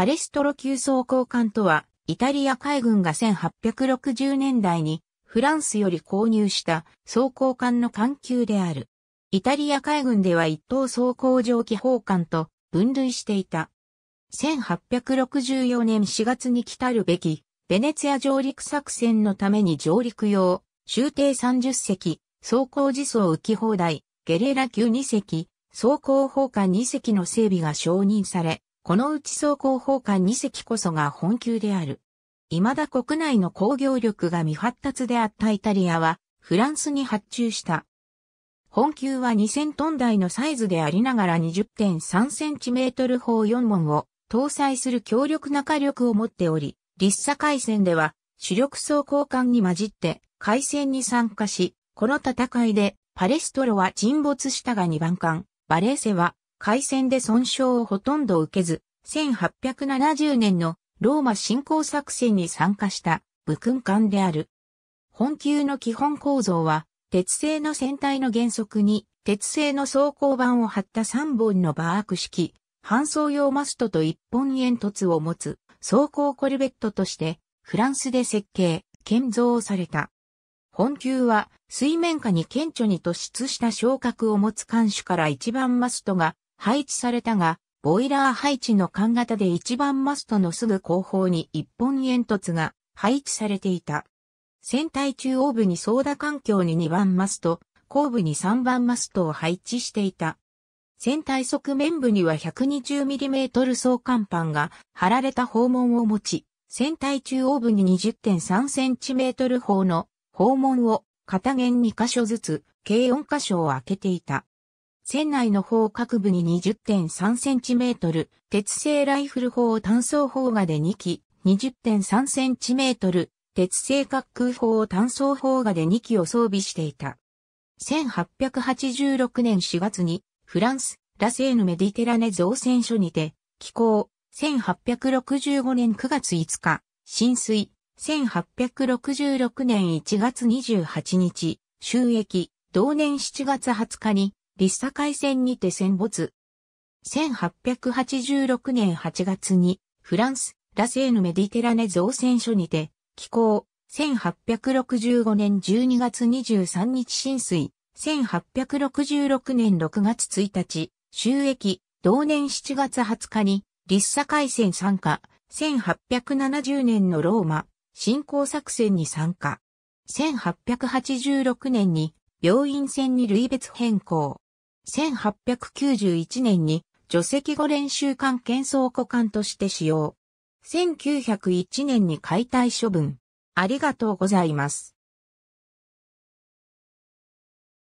パレストロ級装甲艦とは、イタリア海軍が1860年代にフランスより購入した装甲艦の艦級である。イタリア海軍では一等装甲蒸気砲艦と分類していた。1864年4月に来たるべき、ベネツィア上陸作戦のために上陸用、終艇30隻、装甲自走浮き放題、ゲレラ級2隻、装甲砲艦2隻の整備が承認され、このうち総広報官2隻こそが本級である。未だ国内の工業力が未発達であったイタリアは、フランスに発注した。本級は2000トン台のサイズでありながら2 0 3トル砲4門を搭載する強力な火力を持っており、立佐海戦では主力装甲艦に混じって海戦に参加し、この戦いでパレストロは沈没したが2番艦、バレーセは海戦で損傷をほとんど受けず、1870年のローマ侵攻作戦に参加した武勲艦である。本級の基本構造は、鉄製の船体の原則に、鉄製の装甲板を張った3本のバーク式、搬送用マストと1本煙突を持つ装甲コルベットとして、フランスで設計、建造された。本級は水面下に顕著に突出した昇格を持つ艦首から一番マストが配置されたが、ボイラー配置の間型で一番マストのすぐ後方に一本煙突が配置されていた。船体中央部に操舵環境に2番マスト、後部に3番マストを配置していた。船体側面部には 120mm 総甲板が貼られた訪門を持ち、船体中央部に 20.3cm 砲の訪門を片弦2箇所ずつ計4箇所を開けていた。船内の方各部に20.3センチメートル、鉄製ライフル砲単装砲画で2機、20.3センチメートル、鉄製滑空砲単装砲画で2機を装備していた。1886年4月に、フランス、ラセーヌメディテラネ造船所にて、寄港、1865年9月5日、浸水、1866年1月28日、収益、同年7月20日に、立海戦にて戦没。1886年8月に、フランス、ラセーヌメディテラネ造船所にて、寄港。1865年12月23日浸水。1866年6月1日、収益。同年7月20日に、立海戦参加。1870年のローマ、進行作戦に参加。1886年に、病院船に類別変更。1891年に除籍後練習館検倉庫館として使用。1901年に解体処分。ありがとうございます。